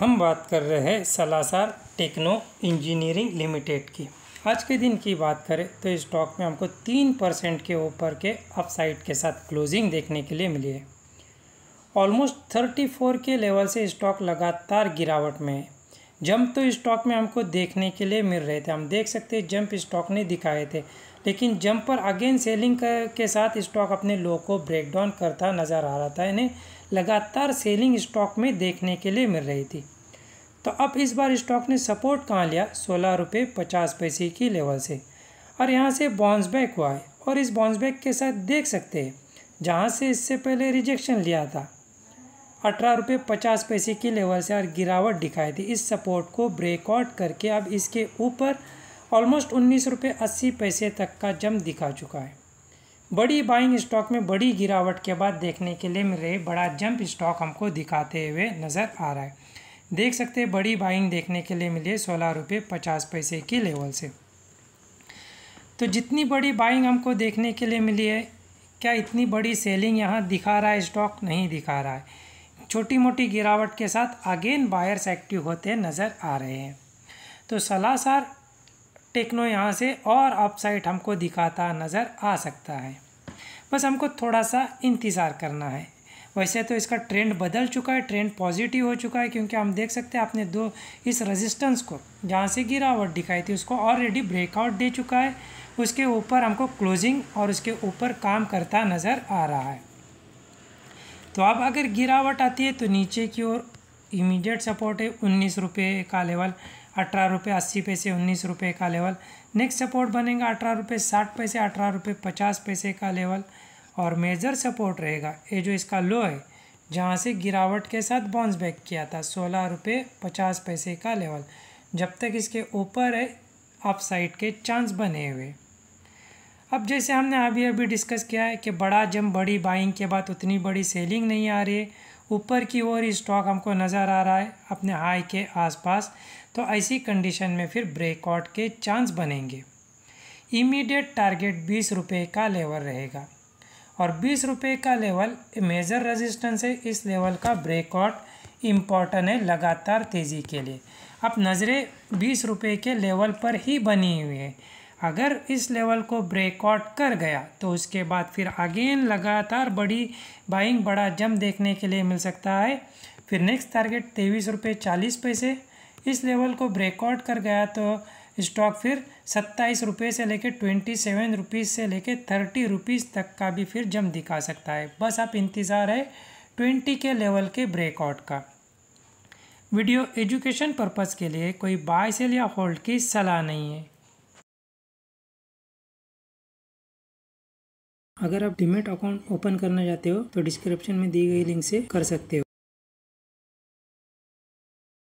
हम बात कर रहे हैं सलासार टेक्नो इंजीनियरिंग लिमिटेड की आज के दिन की बात करें तो इस स्टॉक में हमको तीन परसेंट के ऊपर के अपसाइड के साथ क्लोजिंग देखने के लिए मिली है ऑलमोस्ट थर्टी फोर के लेवल से स्टॉक लगातार गिरावट में है जंप तो स्टॉक में हमको देखने के लिए मिल रहे थे हम देख सकते हैं जंप स्टॉक ने दिखाए थे लेकिन जंप पर अगेन सेलिंग के साथ स्टॉक अपने लो को ब्रेक डाउन करता नज़र आ रहा था यानी लगातार सेलिंग स्टॉक में देखने के लिए मिल रही थी तो अब इस बार स्टॉक ने सपोर्ट कहाँ लिया सोलह रुपये पचास पैसे की लेवल से और यहाँ से बाउंस बैक हुआ है और इस बाउंस बैक के साथ देख सकते हैं जहाँ से इससे पहले रिजेक्शन लिया था अठारह रुपये पचास पैसे की लेवल से और गिरावट दिखाई थी इस सपोर्ट को ब्रेकआउट करके अब इसके ऊपर ऑलमोस्ट उन्नीस रुपये अस्सी पैसे तक का जम दिखा चुका है बड़ी बाइंग स्टॉक में बड़ी गिरावट के बाद देखने के लिए मिल रही बड़ा जंप स्टॉक हमको दिखाते हुए नज़र आ रहा है देख सकते हैं बड़ी बाइंग देखने के लिए मिली है सोलह रुपये पचास पैसे के लेवल से तो जितनी बड़ी बाइंग हमको देखने के लिए मिली है क्या इतनी बड़ी सेलिंग यहाँ दिखा रहा है स्टॉक नहीं दिखा रहा है छोटी मोटी गिरावट के साथ अगेन बायर्स एक्टिव होते नज़र आ रहे हैं तो सलाहसार टेक्नो यहाँ से और अपसाइट हमको दिखाता नज़र आ सकता है बस हमको थोड़ा सा इंतज़ार करना है वैसे तो इसका ट्रेंड बदल चुका है ट्रेंड पॉजिटिव हो चुका है क्योंकि हम देख सकते हैं आपने दो इस रेजिस्टेंस को जहाँ से गिरावट दिखाई थी उसको ऑलरेडी ब्रेकआउट दे चुका है उसके ऊपर हमको क्लोजिंग और उसके ऊपर काम करता नज़र आ रहा है तो अब अगर गिरावट आती है तो नीचे की ओर इमीडिएट सपोर्ट है उन्नीस रुपये का लेवल अठारह रुपये अस्सी पैसे उन्नीस रुपये का लेवल नेक्स्ट सपोर्ट बनेगा अठारह रुपये साठ पैसे अठारह रुपये पचास पैसे का लेवल और मेजर सपोर्ट रहेगा ये जो इसका लो है जहाँ से गिरावट के साथ बाउंस बैक किया था सोलह रुपये पचास पैसे का लेवल जब तक इसके ऊपर है अप साइड के चांस बने हुए अब जैसे हमने अभी अभी डिस्कस किया है कि बड़ा जम बड़ी बाइंग के बाद उतनी बड़ी सेलिंग नहीं आ रही है ऊपर की ओर ही स्टॉक हमको नज़र आ रहा है अपने हाई के आसपास तो ऐसी कंडीशन में फिर ब्रेकआउट के चांस बनेंगे इमीडिएट टारगेट बीस रुपये का लेवल रहेगा और बीस रुपये का लेवल मेजर रेजिस्टेंस है इस लेवल का ब्रेकआउट इम्पॉर्टेंट है लगातार तेज़ी के लिए अब नज़रें बीस रुपये के लेवल पर ही बनी हुई है अगर इस लेवल को ब्रेकआउट कर गया तो उसके बाद फिर अगेन लगातार बड़ी बाइंग बड़ा जम देखने के लिए मिल सकता है फिर नेक्स्ट टारगेट तेईस रुपये चालीस पैसे इस लेवल को ब्रेकआउट कर गया तो स्टॉक फिर सत्ताईस रुपये से लेकर ट्वेंटी सेवन रुपीज़ से लेकर थर्टी रुपीज़ तक का भी फिर जम दिखा सकता है बस आप इंतज़ार है ट्वेंटी के लेवल के ब्रेकआउट का वीडियो एजुकेशन पर्पज़ के लिए कोई बाय सेल या होल्ड की सलाह नहीं है अगर आप डिमेट अकाउंट ओपन करना चाहते हो तो डिस्क्रिप्शन में दी गई लिंक से कर सकते हो